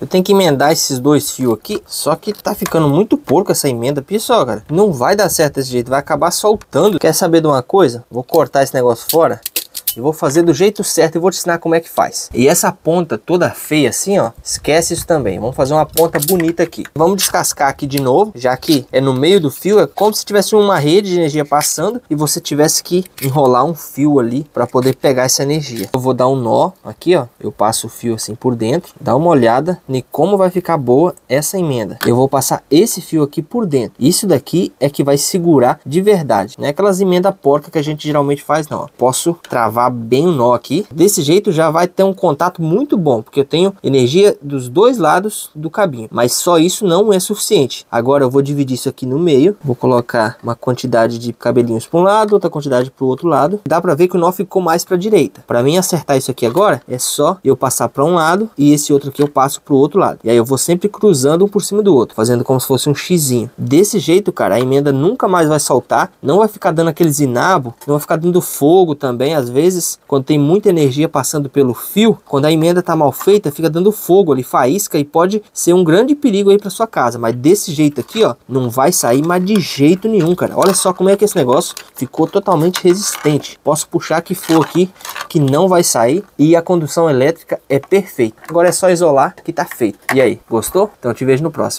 Eu tenho que emendar esses dois fios aqui. Só que tá ficando muito porco essa emenda. Pessoal, cara, não vai dar certo desse jeito. Vai acabar soltando. Quer saber de uma coisa? Vou cortar esse negócio fora. Eu vou fazer do jeito certo e vou te ensinar como é que faz. E essa ponta toda feia assim, ó, esquece isso também. Vamos fazer uma ponta bonita aqui. Vamos descascar aqui de novo, já que é no meio do fio, é como se tivesse uma rede de energia passando e você tivesse que enrolar um fio ali para poder pegar essa energia. Eu vou dar um nó aqui, ó. Eu passo o fio assim por dentro, dá uma olhada em como vai ficar boa essa emenda. Eu vou passar esse fio aqui por dentro. Isso daqui é que vai segurar de verdade, não é aquelas emendas porca que a gente geralmente faz não. Ó. Posso trazer travar bem o nó aqui. Desse jeito já vai ter um contato muito bom, porque eu tenho energia dos dois lados do cabinho. Mas só isso não é suficiente. Agora eu vou dividir isso aqui no meio. Vou colocar uma quantidade de cabelinhos para um lado, outra quantidade para o outro lado. Dá para ver que o nó ficou mais para a direita. Para mim acertar isso aqui agora, é só eu passar para um lado e esse outro aqui eu passo para o outro lado. E aí eu vou sempre cruzando um por cima do outro, fazendo como se fosse um xizinho. Desse jeito, cara, a emenda nunca mais vai soltar, não vai ficar dando aquele zinabo, não vai ficar dando fogo também, às vezes, quando tem muita energia passando pelo fio, quando a emenda está mal feita, fica dando fogo ali, faísca e pode ser um grande perigo aí para sua casa. Mas desse jeito aqui, ó, não vai sair mais de jeito nenhum, cara. Olha só como é que esse negócio ficou totalmente resistente. Posso puxar que for aqui que não vai sair e a condução elétrica é perfeita. Agora é só isolar que tá feito. E aí, gostou? Então eu te vejo no próximo.